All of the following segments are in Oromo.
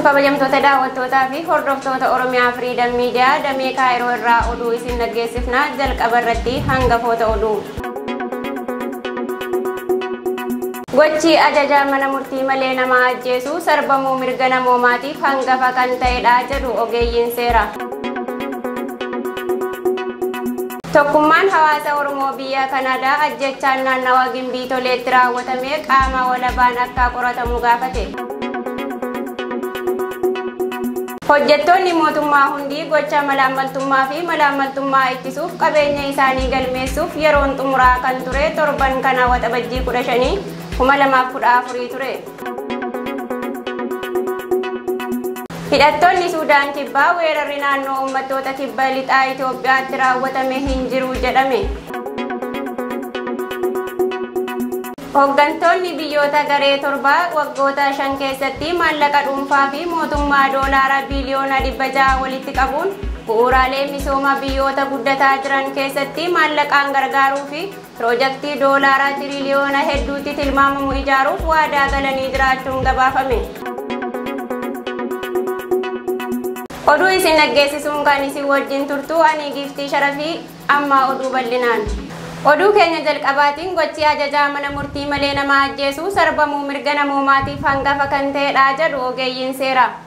Ibsu kabajamtoota daawwattootaa fi hordoftoota Oromiyaa Firiidam Miidiyaa damee Kaayiroo irraa oduu isin dhaggeessifnaa jalqaba irratti hangafoota oduu. Gochi ajajaa mana murtii malee nama ajjeesu sarbamuu mirga namoomaatiif hangafa kan ta'edha jedhu ogeeyyiin seera. Tokkummaan hawaasa Oromoo biyya Kanaadaa ajjechaan naannawaa gimbii toleetti raawwatamee qaama walabaan akka qoratamu gaafate. Hojjettoonni mootummaa hundii gocha malaamaltummaa fi malaamaltummaa ittisuuf qabeenya isaanii galmeessuuf yeroon xumuraa kan ture torban kana waxabajjii 15 2014 ture. Hidhattoonni Suudaan kibbaa weerarri naannoo uummattoota kibba lixaa itiyoophiyaatti raawwatame hin jiru jedhame. Hooggantoonni biyyoota garee torbaa waggoota shan keessatti maallaqa dhuunfaa fi mootummaa doolaara biiliyoona dhibba jaha walitti qabuun bu'uuraalee misooma biyyoota guddataa jiran keessatti maallaqaan gargaaruu fi piroojektii doolaara tiriliyoona hedduutti tilmaamamu ijaaruuf waadaa galanii jiraachuun gabaafame. Oduu isin aggeessisuun kan isin wajjin turtuu ani giftii sharafii amma oduu bal'inaan. Oduu keenya jalqabaatiin gochii ajajaa mana murtii malee nama ajjeesuu sarbamuu mirga namoomaatiif hangafa kan ta'edha jedhu ogeeyyiin seeraa.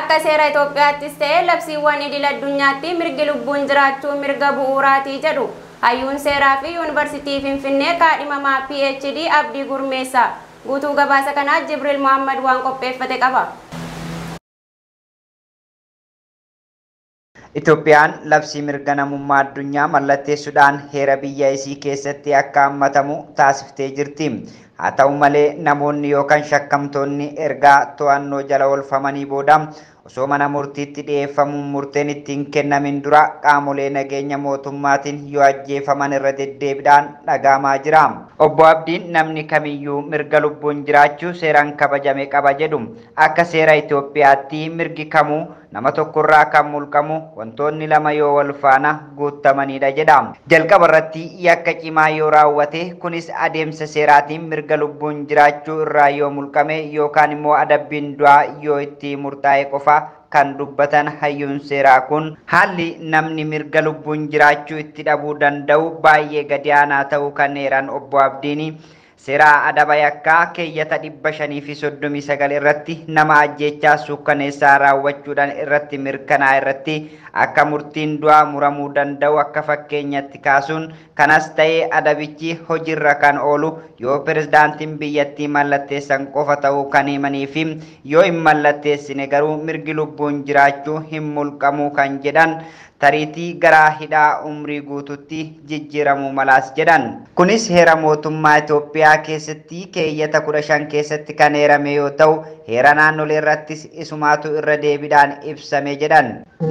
Akka seera Itoophiyaattis ta'ee labsiiwwan idil addunyaatti mirgi lubbuun jiraachuu mirga bu'uuraatii jedhu hayyuun seeraa fi yuunivarsiitii Finfinnee kaadhimamaa PhD Abdii Gurmeessa. Guutuu gabaasa kanaa Jibriil Mohaammed waan qopheeffate qaba. Itoophiyaan labsii mirganamummaa addunyaa mallatteessuudhaan heera biyya isii keessatti akka ammatamu taasiftee jirti. haa ta'u malee namoonni yookaan erga tuan no jala famani bodam. So mana murtiitti dhiyeeffamuun murteen ittiin kennamin dura qaamolee nageenya mootummaatiin yoo ajjeefaman irra deddeebiidhaan dhagaamaa jira. Obbo Abdiin namni kamiyyuu mirga lubbuun jiraachuu seeraan kabajame qaba jedhu akka seera Itoophiyaatti mirgi kamu nama kamul kamu wonton ni lama yoo wal da guuttamanidha jedha. Jalqaba irratti yakka cimaa yoo raawwate kunis adem seeraatiin mirgi mirga lubbuun jiraachuu irraa yoo mulqame yookaan immoo adabbiin du'aa yoo itti murtaa'e qofa kan dubbatan hayyuun seeraa kun haalli namni mirga lubbuun jiraachuu itti dhabuu danda'u baay'ee gadi aanaa ta'uu kan heeran obbo Abdiini. ada bayak yakkaa ya tadi shanii fi soddomii sagal irratti nama ajjechaa sukkaneessaa raawwachuudhaan irratti mirkanaa irratti akka murtiin du'aa muramuu danda'u akka fakkeenyatti kaasuun kanas ta'ee adabichi hojiirra kan oolu yoo pirezidaantiin biyyattii mallatteessan qofa ta'uu kan himanii fi yoo hin mallatteessine garuu mirgi lubbuun jiraachuu hin mulqamuu kan jedhan tariitii garaa hidhaa umri guututti jijjiiramuu malas jedhan kunis heera mootummaa Itoophiyaa Itoophiyaa keessatti keeyyata kudha shan keessatti kan eerame yoo ta'u heera naannolee irrattis isumaatu irra deebidhaan ibsame jedhan.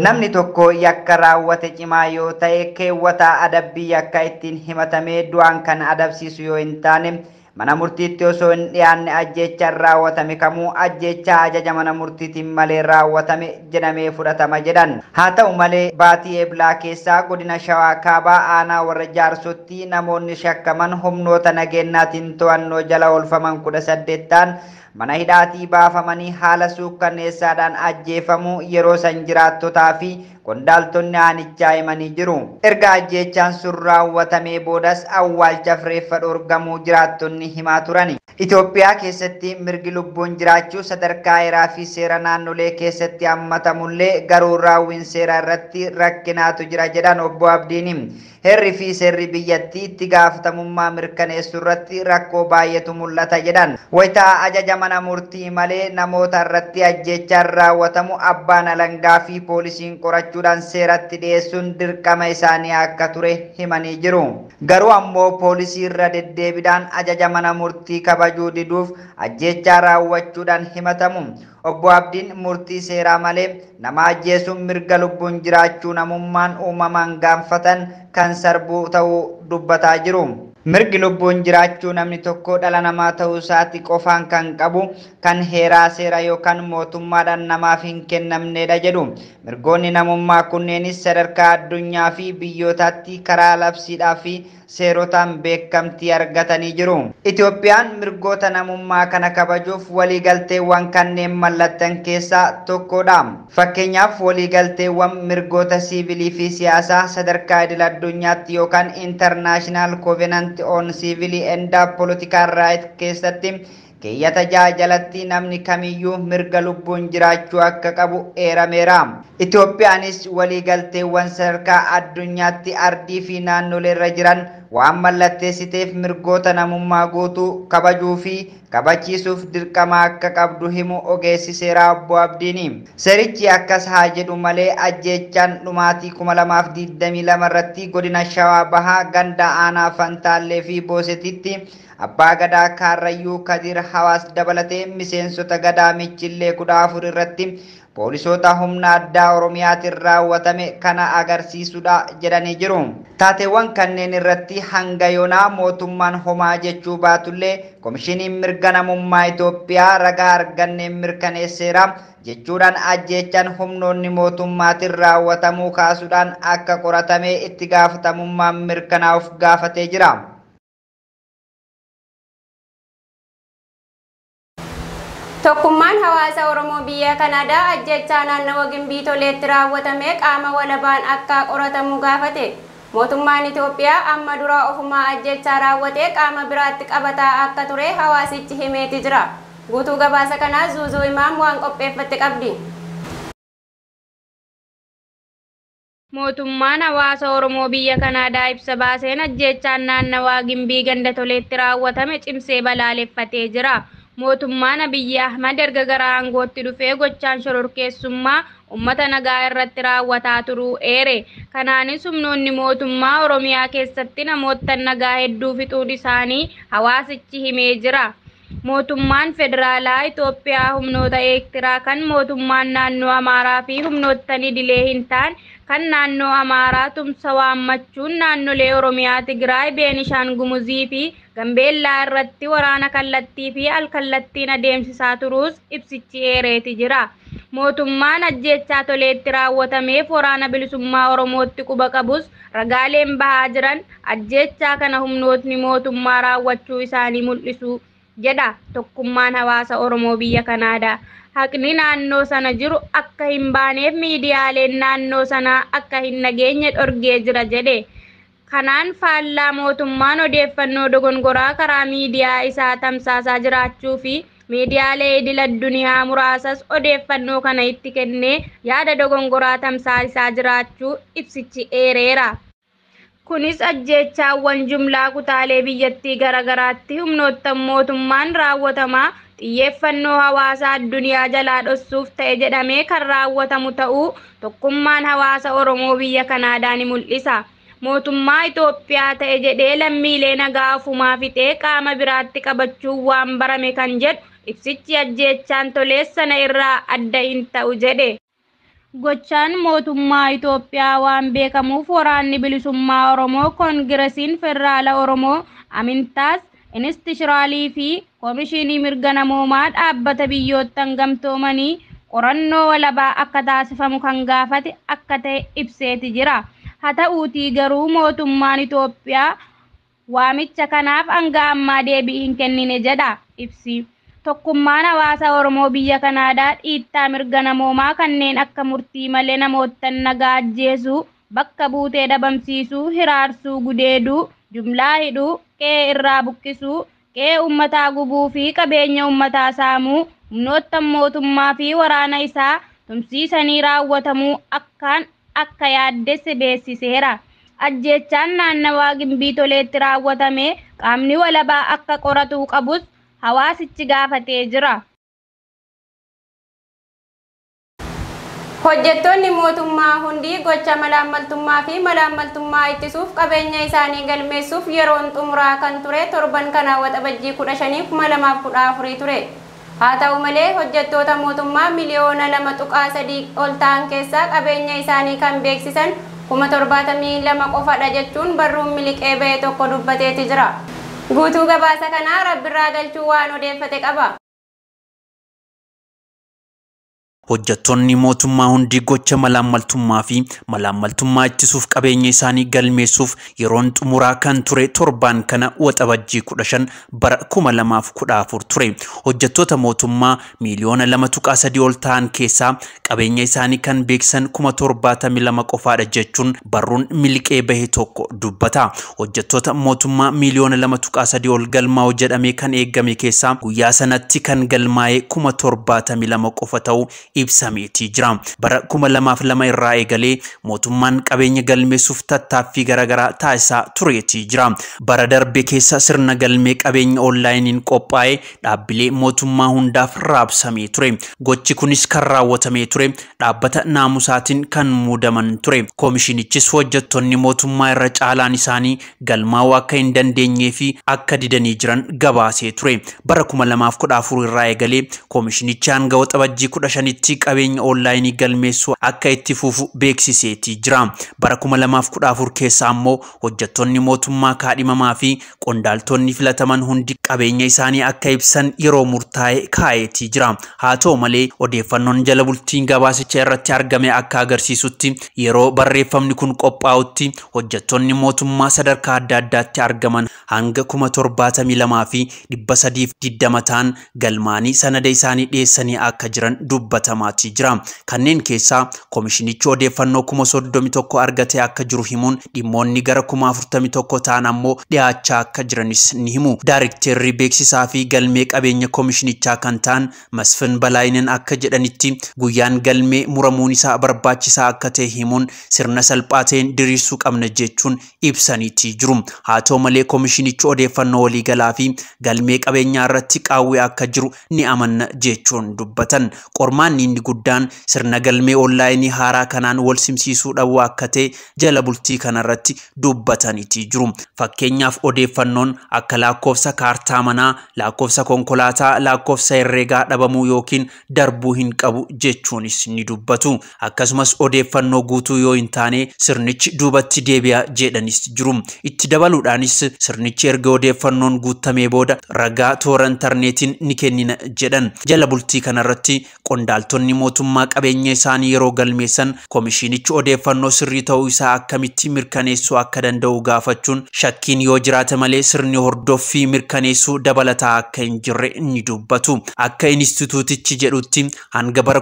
Namni tokko yakka raawwate cimaa yoo ta'e keewwataa adabbii yakka ittiin himatamee du'an kan adabsiisu yoo hin taane mana murtiitti osoo hin dhiyaanne ajjechaan raawwatame kamuu ajjecha ajaja mana murtiitiin malee raawwatame jedhamee fudhatama jedhan haa ta'u malee baatii eeblaa keessaa godina shawaa kaabaa aanaa warra jaarsotti namoonni shakkaman humnoota nageenyaatiin to'annoo jala oolfaman kudha saddeettaan mana hidhaatii baafamanii haala suukkanneessaadhaan ajjeefamuu yeroo san jiraattotaa fi qondaaltonni aanichaa himanii jiru. Erga ajjeechaan sun raawwatamee boodas awwaalcha fireeffa dhorgamuu jiraattonni himaa turani. Itoophiyaa keessatti mirgi lubbuun jiraachuu sadarkaa heeraa fi seera naannolee keessatti hammatamullee garuu raawwiin seeraa irratti rakkinaatu jira jedhan obbo abdinim. Herri fi seerri biyyattii itti gaafatamummaa mirkaneessuu irratti rakkoo baay'eetu mul'ata jedhan. Wayitaa ajaja mana murtii malee namoota irratti ajjeechaan raawwatamu abbaan alangaa fi poolisiin qorachuudhaan seeratti dhiyeessuun dirqama isaanii akka ture himanii jiru. Garuu ammoo poolisii irra deddeebiidhaan ajaja mana murtii kabajuu cara wacu dan himatamu. Obbo abdin murti sera male nama ajjeesuun mirga lubbuun jiraachuu namummaan uumamaan gaanfatan kan sarbuu ta'uu dubbataa jiru. Mirgi lubbuun jiraachuu namni tokko dhala namaa ta'uu isaati qofaan kan qabu kan heeraa seera yookaan mootummaadhaan namaaf hin kennamnedha jedhu. Mirgoonni namummaa kunneenis sadarkaa addunyaa fi biyyootaatti karaa labsiidhaa fi seerotaan beekamtii argatanii jiru. Itoophiyaan mirgoota namummaa kana kabajuuf waliigalteewwan kanneen mallattan keessaa tokkodha. Fakkeenyaaf waliigalteewwan mirgoota siivilii fi siyaasaa sadarkaa idil-addunyaatti yookaan intarnaashinaal kovenanti oon Siivilii endaa polotikaa raayit keessatti keeyyata ja'a jalatti namni kamiyyuu mirga lubbuun jiraachuu akka qabu eerameera. Itoophiyaanis waliigalteewwan sadarkaa addunyaatti ardii fi naannoleerra jiran waan mallatteessiteef mirgoota namummaa guutuu kabajuu fi kabachiisuuf dirqama akka qabdu himu ogeessi seeraa obbo Abdiin. Seerichi akkas haa jedhu malee ajjeechaan dhumaatii 2022 irratti godina Shawaa Bahaa ganda aanaa Fantaallee fi Boosetitti Abbaa Gadaa Kaarrayyuu Kadir Hawaas dabalatee miseensota Gadaa Michillee kudha afur irratti poolisoota humna addaa Oromiyaatiin raawwatame kana agarsiisudha jedhanii jiru. Taateewwan kanneen irratti hanga yoonaa mootummaan homaa jechuu baatullee komishiniin mirga namummaa Itoophiyaa ragaa arganneen mirkaneesseera jechuudhaan ajjeechaan humnoonni mootummaatiin raawwatamuu kaasuudhaan akka qoratamee itti gaafatamummaan mirkanaa'uuf gaafatee jira. Tokkummaan hawaasa Oromoo biyya Kanaadaa ajjechaa naannawa gimbii toleetti raawwatame qaama walabaan akka qoratamu gaafate. Mootummaan Itoophiyaa amma dura ofumaa ajjechaa raawwatee qaama biraatti qabataa akka ture hawaasichi himeeti jira. Guutuu gabaasa kanaas Zuuzuu Imaam waan qopheeffatte qabdi. Mootummaan hawaasa Oromoo biyya Kanaadaa ibsa baaseen ajjeechaan naannawaa gimbii ganda toleetti raawwatame cimsee balaaleffatee jira. mootummaa nabiyyi ahmad erga gara aangootti dhufee gochaan shororkeessummaa ummata nagaa irratti raawwataa turuu eere kanaanis humnoonni mootummaa oromiyaa keessatti namoota nagaa hedduu fixuun isaanii hawaasichi himee jira mootummaan federaalaa Itoophiyaa humnoota eektiraa kan mootummaan naannoo Amaaraa fi humnoottanii dilee hin taan kan naannoo Amaaraa tumsa waammachuun naannolee Oromiyaa, Tigraay, Beenishaan Gumuzii fi Gambeellaa irratti waraana kallattii fi alkallattiin adeemsisaa turuus ibsichi eereeti jira. mootummaan ajjechaa toleetti raawwatameef waraana bilisummaa Oromootti quba qabus ragaaleen bahaa jiran ajjechaa kana humnootni mootummaa raawwachuu isaanii mul'isu. jedha tokkummaan hawaasa Oromoo biyya Kanaadaa. Haqni naannoo sana jiru akka hin baaneef miidiyaaleen naannoo sanaa akka hin nageenye dhorgee jira jedhe. Kanaan faallaa mootummaan odeeffannoo dogongoraa karaa miidiyaa isaa tamsaasaa jiraachuu fi miidiyaalee idil adduniyaa muraasas odeeffannoo kana itti kennee yaada dogongoraa tamsaasaa jiraachuu ibsichi eereera. Kunis ajjeechaawwan jumlaa kutaalee biyyattii garaagaraatti humnoottan mootummaan raawwatamaa xiyyeeffannoo hawaasaa addunyaa jalaa dhossuuf ta'e jedhamee kan raawwatamu ta'uu tokkummaan hawaasa Oromoo biyya kanaadaa ni mul'isa. Mootummaa Itoophiyaa ta'e jedhee lammiilee nagaa ofumaa fixee qaama biraatti qabachuun waan barame kan jedhu ibsichi ajjeechaan toleessana irraa adda hin ta'u jedhe. Gochaan mootummaa Itoophiyaa waan beekamuuf waraanni bilisummaa Oromoo Koongiresiin Federaala Oromoo Amintaas Inistishiraalii fi Koomishinii Mirga Namoomaa dhaabbata biyyoottan gamtoomanii qorannoo walabaa akka taasifamu kan gaafate akka ta'e ibseeti jira. Haa ta'uutii garuu mootummaan Itoophiyaa waamicha kanaaf hanga ammaa deebii hin kennine jedha ibsi. tokkummaan hawaasa Oromoo biyya kanaadaa dhiittaa mirga namoomaa kanneen akka murtii malee namoottan nagaa ajjeesuu, bakka buutee dhabamsiisuu, hiraarsuu, gudeeduu, jumlaa hidhuu, qe'ee irraa buqqisuu, qe'ee uummataa gubuu fi qabeenya uummataa saamuu, humnoottan mootummaa fi waraana isaa tumsiisanii raawwatamuu akkaan akka yaaddesse beeksiseera. Ajjeechaan naannawaa gimbii toleetti raawwatame qaamni walabaa akka qoratuu qabus Hawaasichi gaafatee jira. Hojjettoonni mootummaa hundi gocha malaammaltummaa fi malaammaltummaa ittisuuf qabeenya isaanii galmeessuuf yeroon xumuraa kan ture torban kana waxabajjii 15,214 ture. Haa ta'u malee hojjettoota mootummaa miliyoona lama tuqaa sadii ol ta'an keessaa qabeenya isaanii kan beeksisan 72 qofadha jechuun barruun miliqee bahee tokko dubbateeti jira. Guutuu gabaasa kanaa Rabbi irraa galchuu waan odeeffate qaba. Hojjettoonni mootummaa hundi gocha malaammaltummaa fi malaammaltummaa ittisuuf qabeenya isaanii galmeessuuf yeroon xumuraa kan ture torban kana waxabajjii kudha shan bara kuma lamaaf kudha afur ture. Hojjettoota mootummaa miiliyoona lama tuqaa sadii ol ta'an keessaa qabeenya isaanii kan beeksan kuma torbaatamii lama qofaadha jechuun barruun miliqee bahe tokko dubbata. Hojjettoota mootummaa miiliyoona lama tuqaa sadii ol galmaa'u jedhamee kan eegame keessaa guyyaa sanatti kan galmaa'e kuma torbaatamii lama qofa ta'uu ibsameeti jira. Bara kuma lamaaf lama irraa eegalee mootummaan qabeenya galmeessuuf tattaaffii garaagaraa taasisaa tureeti jira. Bara darbe keessa sirna galmee qabeenya onlaayiniin qophaa'ee dhaabbilee mootummaa hundaaf raabsamee ture. Gochi kunis kan raawwatamee ture dhaabbata naamusaatiin kan muudaman ture. Koomishinichis hojjettoonni mootummaa irra caalaan isaanii galmaa waa akka hin dandeenyee fi akka didanii jiran gabaasee ture. Bara kuma lamaaf kudha afur irraa eegalee koomishinichi hanga waxabajjii kudha shanitti qabeenya onlaayinii galmeessuu akka itti fufu beeksiseetii jira. Bara 2014 keessa ammoo hojjettoonni mootummaa kaadhimamaa fi qondaaltonni filataman hundi qabeenya isaanii akka ibsan yeroo murtaa'e kaa'eetii jira. Haa ta'u malee odeeffannoon jala bultiin gabaasicha irratti argame akka agarsiisutti yeroo barreeffamni kun qophaa'utti hojjettoonni mootummaa sadarkaa adda addaatti argaman hanga fi ta'an galmaanii sanada isaanii dhiyeessanii akka jiran dubbatama. hojjetamaatii jira. Kanneen keessaa koomishinichi odeeffannoo kuma soddomi tokko argatee akka jiru himuun dhimmoonni gara kuma afurtami ta'an ammoo dhiyaachaa akka jiranis ni himu. Daarekteerri beeksisaa fi galmee qabeenya koomishinichaa kan ta'an Masfin Balaayinen akka jedhanitti guyyaan galmee muramuun isaa barbaachisaa akka ta'e himuun sirna salphaa ta'een diriirsuu qabna jechuun ibsaniitii jiru. Haa ta'u malee koomishinichi odeeffannoo waliigalaa fi galmee qabeenyaa irratti qaawwee akka jiru ni amanna jechuun dubbatan. Qormaan inni guddaan sirna galmee oonlaayinii haaraa kanaan wal simsiisuu dhabuu akka jala bultii kanarratti dubbataniiti jiru. Fakkeenyaaf odeeffannoon akka lakkoofsa kaartaa manaa, lakkoofsa konkolaataa, lakkoofsa herreegaa dhabamuu yookiin darbuu hin qabu jechuunis ni dubbatu. Akkasumas odeeffannoo guutuu yoo hin taane sirnichi duubatti deebi'a jedhanis jiru. Itti dabaluudhaanis sirnichi erga odeeffannoon guutamee booda ragaa toora intarneetiin ni kennina jedhan jala bultii kanarratti Konkolaattonni mootummaa qabeenya isaanii yeroo galmeessan koomishinichi odeeffannoo sirrii ta'uu isaa akkamitti mirkaneessuu akka danda'u gaafachuun shakkiin yoo jiraate malee sirni hordoffii mirkaneessuu dabalataa akka hin jirre ni dubbatu. Akka inistituutichi jedhutti hanga bara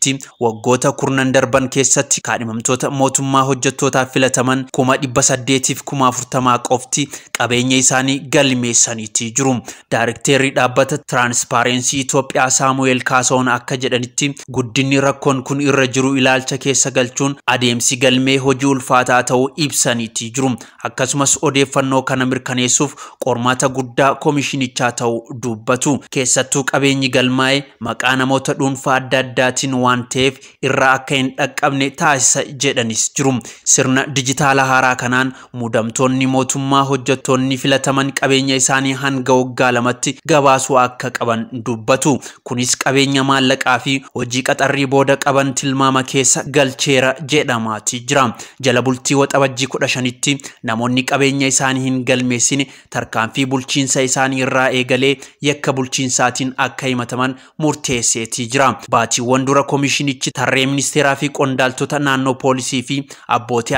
tti waggoota kurnan darban keessatti kaadhimamtoota mootummaa hojjettootaaf filataman kuma dhibba saddeetiif kuma afurtamaa qofti qabeenya isaanii galmeessaniti jiru. Daarekteerri dhaabbata Tiraanspaarensii Itoophiyaa akka akka jedhanitti guddinni rakkoon kun irra jiru ilaalcha keessa galchuun adeemsi galmee hojii ulfaataa ta'uu ibsaniiti jiru. Akkasumas odeeffannoo kana mirkaneessuuf qormaata guddaa koomishinichaa ta'uu dubbatu. Keessattuu qabeenyi galmaa'e maqaa namoota dhuunfaa adda addaatiin waan ta'eef irraa akka hin dhaqqabne taasisa jedhanis jiru. Sirna dijitaala haaraa kanaan muudamtoonni mootummaa hojjettoonni filataman qabeenya isaanii hanga waggaa lamatti gabaasuu akka qaban dubbatu. Kunis qabeenya maallaqa fi hojii qaxarrii booda qaban tilmaama keessa galcheera jedhamaati jira. Jala bultii waxabajjii kudha tti namoonni qabeenya isaanii hin galmeessine tarkaanfii bulchiinsa isaanii irraa eegalee yakka bulchiinsaatiin akka himataman murteesseetii jira. Baatiiwwan dura koomishinichi tarree ministeeraa fi qondaaltota naannoo poolisii fi abbootii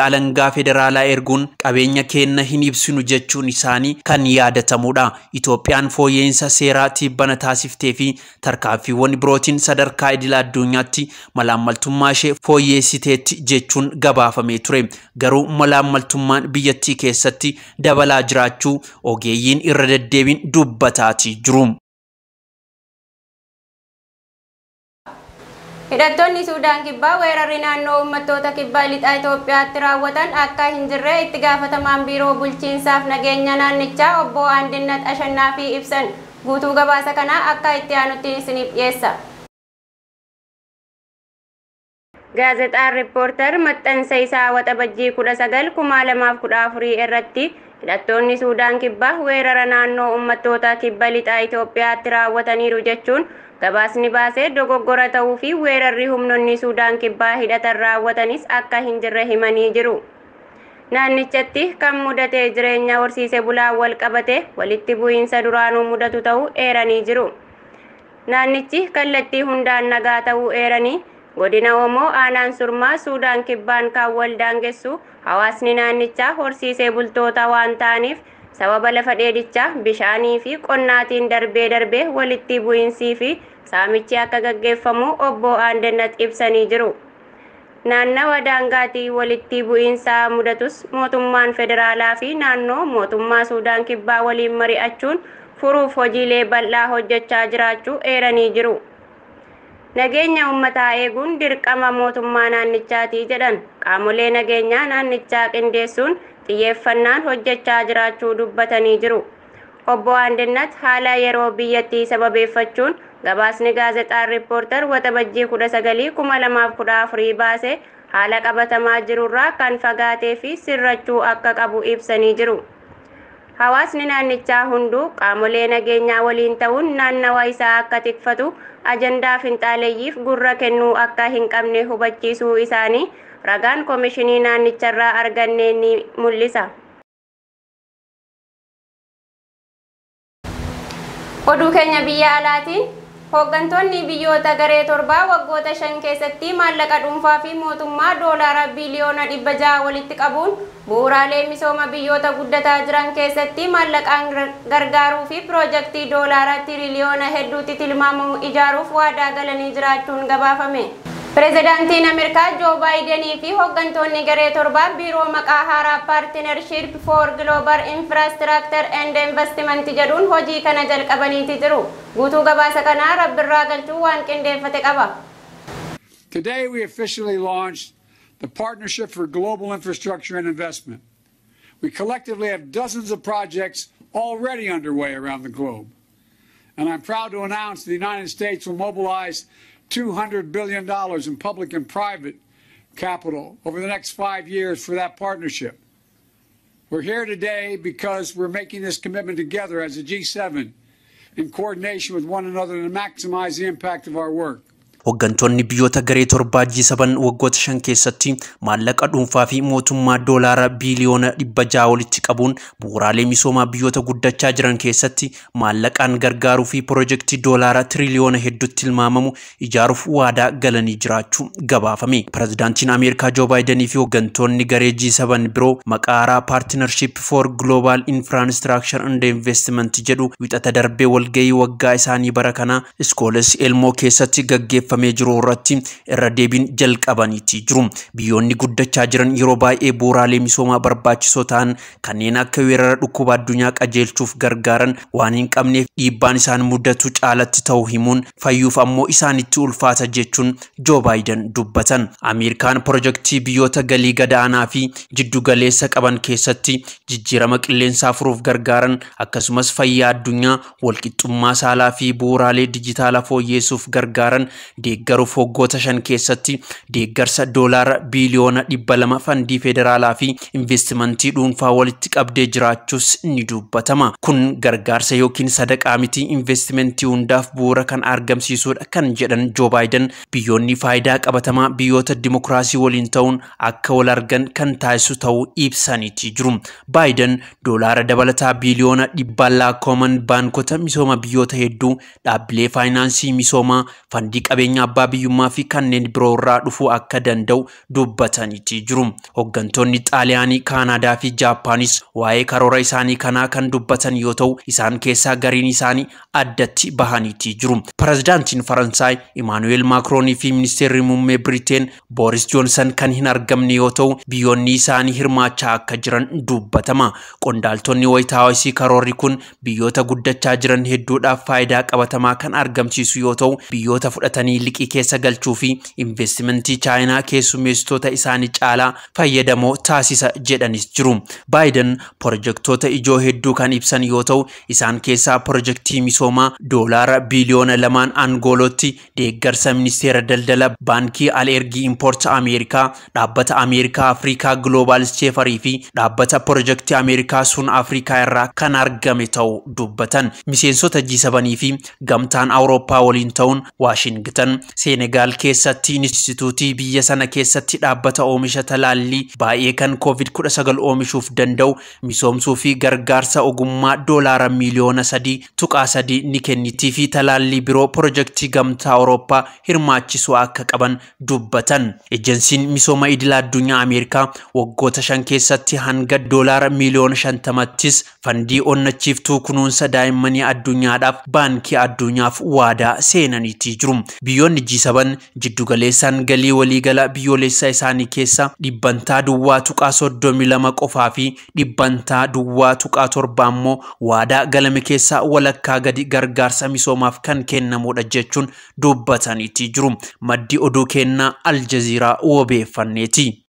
alangaa federaalaa erguun qabeenya keenna hin ibsinu jechuun isaanii kan yaadatamudha. Itoophiyaan fooyya'insa seeraa tibbana taasiftee fi tarkaanfiiwwan birootiin sadarkaa idil addunyaatti malaammaltummaa ishee fooyyeessiteetti jechuun gabaafamee ture garuu malaammaltummaan biyyattii keessatti dabalaa jiraachuu ogeeyyiin irra deddeebiin dubbataatii jiru. Hidhattoonni Suudaan Kibbaa weerarri naannoo uummattoota Kibbaa lixaa Itoophiyaatti raawwatan akka hin jirre itti gaafatamaan biiroo bulchiinsaaf nageenya naannichaa obbo aandinna Ashannaa fi ibsan. guutuu gabaasa kanaa akka itti aanutti isiniif dhiyeessa. Gaazexaan rippoortar maxxansa isaa waxa bajjii waxabajjii afurii irratti hidhattoonni Suudaan kibbaa weerara naannoo uummattoota kibba lixaa Itoophiyaatti raawwataniiru jechuun gabaasni baasee dogoggora ta'uu fi weerarri humnoonni Suudaan kibbaa hidhatan raawwatanis akka hinjirre himanii jiru. Naannichatti kan mudatee jireenya horsiise bulaan wal qabate walitti bu'iinsa duraanuu mudatu ta'uu eeranii jiru. Naannichi kallattii hundaan nagaa ta'uu eeranii godina omoo aanaan surmaa Suudaan kibbaan kan wal daangessu hawaasni naannichaa horsiisee bultoota waan ta'aniif sababa lafa dheedicha bishaanii fi qonnaatiin darbee darbee walitti bu'iinsii fi saamichi akka gaggeeffamu obbo Aandanat ibsanii jiru. naannawa daangaatii walitti bu'iinsaa mudatus mootummaan federaalaa fi naannoo mootummaa suudaan kibbaa waliin mari'achuun furuuf hojiilee bal'aa hojjechaa jiraachuu eeranii jiru. Nageenya uummataa eeguun dirqama mootummaa naannichaatii jedhan qaamolee nageenyaa naannichaa qindeessuun xiyyeeffannaan hojjechaa jiraachuu dubbatanii jiru. Obbo Andinnat haala yeroo biyyattii sababeeffachuun Gabaasni gaazexaan riippoortar waxabajjii afurii baase haala qabatamaa jirurraa kan fagaatee fi sirrachuu akka qabu ibsanii jiru. Hawaasni naannichaa hunduu qaamolee nageenyaa waliin ta'uun naannawa isaa akka tikfatu ajandaa finxaaleeyyiif gurra kennuu akka hin qabne hubachiisuu isaanii ragaan koomishinii naannicharraa arganne ni mul'isa. Oduu keenya biyya Hooggantoonni biyyoota garee torbaa waggoota shan keessatti maallaqa dhuunfaa fi mootummaa doolaara biiliyoona dhibba ja'a walitti qabuun bu'uuraalee misooma biyyoota guddataa jiran keessatti maallaqaan gargaaruu fi piroojektii doolaara tiriliyoona hedduutti tilmaamamu ijaaruuf waadaa galanii jiraachuun gabaafame. Pireezidaantiin Ameerikaa Joo Baayidanii fi hooggantoonni garee torbaa biiroo maqaa haaraa paartiinarshiip for Global Infrastructure and Investment jedhuun hojii kana jalqabaniiti jiru. Guutuu gabaasa kanaa rabbirraa galchuu waan qindeeffate qaba. Today we officially launched the Partnership for Global Infrastructure and Investment. We collectively have dozens of projects already underway around the globe. And I'm proud to announce the United States will mobilize $200 billion in public and private capital over the next five years for that partnership. We're here today because we're making this commitment together as a G7 in coordination with one another to maximize the impact of our work. Hooggantoonni biyyoota garee torbaa G7 waggoota shan keessatti maallaqa dhuunfaa fi mootummaa doolaara biiliyoona dhibba ja'a walitti qabuun bu'uuraalee misoomaa biyyoota guddachaa jiran keessatti maallaqaan gargaaruu fi piroojeektii doolaara tiriliyoona hedduutti tilmaamamu ijaaruuf waadaa galanii jiraachuu gabaafame. Pireezidaantiin Ameerikaa Joo Baayidanii fi hooggantoonni garee G7 biroo maqaaraa paartinarship for global infrastructure and investment jedhu wixata darbee walgahii waggaa isaanii bara kana iskooles elmoo keessatti gaggeeffame. hojjefamee irratti irra deebiin jalqabaniiti jiru. Biyyoonni guddachaa jiran yeroo baay'ee bu'uuraalee misoomaa barbaachisoo ta'an kanneen akka weerara dhukkuba addunyaa qajeelchuuf gargaaran waan hin qabneef dhiibbaan isaan muddatu caalatti ta'u himuun fayyuuf ammoo isaanitti ulfaata jechuun Joo Baayiden dubbatan. Ameerikaan pirojektii biyyoota galii anaa fi jiddu galeessa qaban keessatti jijjiirama qilleensaa furuuf gargaaran akkasumas fayyaa addunyaa walqixxummaa saalaa fi bu'uuraalee dijitaalaa fooyyeessuuf gargaaran deeggaru foggoota shan keessatti deeggarsa doolaara biiliyoona dhibba lama fandii federaalaa fi investimentii dhuunfaa walitti qabdee jiraachuus ni dubbatama. Kun gargaarsa yookiin sadaqaa miti investimentii hundaaf bu'uura kan argamsiisudha kan jedhan Joo Baayden. biyyoonni faayidaa qabatamaa biyyoota dimokiraasii waliin ta'uun akka wal argan kan taasisu ta'uu ibsaniiti jiru. Baayden doolaara dabalataa biiliyoona dhibban lakkooman baankota misooma biyyoota hedduu dhaabbilee faayinaansii misoomaa fandii qabeenya abbaa biyyummaa fi kanneen biroo irraa dhufuu akka danda'u dubbataniitii jiru. Hooggantoonni Xaaliyaanii, Kaanaadaa fi Jaappaanis waa'ee karoora isaanii kanaa kan dubbatan yoo ta'u, isaan keessaa gariin isaanii addatti bahaniitii jiru. Pirezidaantiin Faransaay Imaanuweel Maakroonii fi ministeerri muummee Biriteen Booris Joonsan kan hin argamne yoo ta'u, biyyoonni isaanii hirmaachaa akka jiran dubbatama. Qondaaltonni Waayitaawasii karoorri kun biyyoota guddachaa jiran hedduudhaaf faayidaa qabatamaa kan argamsiisu yoo ta'u, biyyoota fudhatanii liqii keessa galchuu fi investimentii chaayinaa keessummeessitoota isaanii caalaa fayyadamoo taasisa jedhanis jiru. Baayiden piroojektoota ijoo hedduu kan ibsan yoo ta'u isaan keessaa piroojektii misoomaa doolaara biiliyoona lamaan aangoolootti deeggarsa ministeera daldala baankii al ergii import ameerikaa dhaabbata ameerikaa afrikaa gloobaal cheefarii fi dhaabbata piroojektii ameerikaa sun afrikaa irraa kan argame ta'u dubbatan miseensota G7 fi gamtaan awurooppaa waliin ta'uun waashingtan hojjetan Senegaal keessatti instituutii biyya sana keessatti dhaabbata oomisha talaallii baay'ee kan COVID-19 oomishuuf danda'u misoomsuu fi gargaarsa ogummaa doolaara miiliyoona sadii tuqaa sadii ni kennitii fi talaallii biroo pirojektii gamtaa Awurooppaa hirmaachisuu akka qaban dubbatan. Ejensiin misooma idila addunyaa Ameerikaa waggoota shan keessatti hanga doolaara miiliyoona shantamattis fandii onnachiiftuu kunuunsa daa'immanii addunyaadhaaf baankii addunyaaf waadaa seenaniitii jiru. Biyyoonni G7 jiddugaleessaan galii waliigalaa biyyoolessaa isaanii keessa dhibbantaa duwwaa tuqaa lama qofaa fi dhibbantaa duwwaa tuqaa torbaa immoo waadaa galame keessaa walakkaa gadi gargaarsa misoomaaf kan kennamudha jechuun dubbataniiti jiru. Maddi oduu kennaa Aljaziiraa wobeeffanneeti.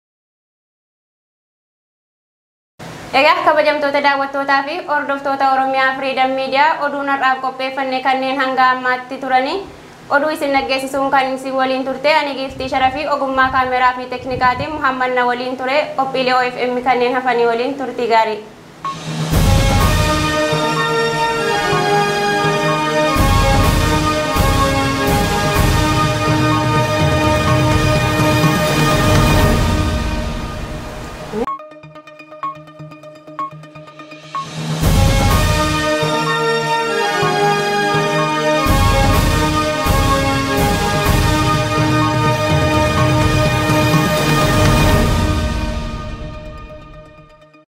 Egaa kabajamtoota daawwattootaa fi hordoftoota Oromiyaa Firiidam Miidiyaa oduun har'aaf qopheeffanne kanneen hanga ammaatti turani. oduu isin naggeessisuun kan isin waliin turte ani giiftii sharafii ogummaa kaameraa fi teknikaatiin muhammad na waliin ture ile OFM kanneen hafanii waliin turtii gaarii.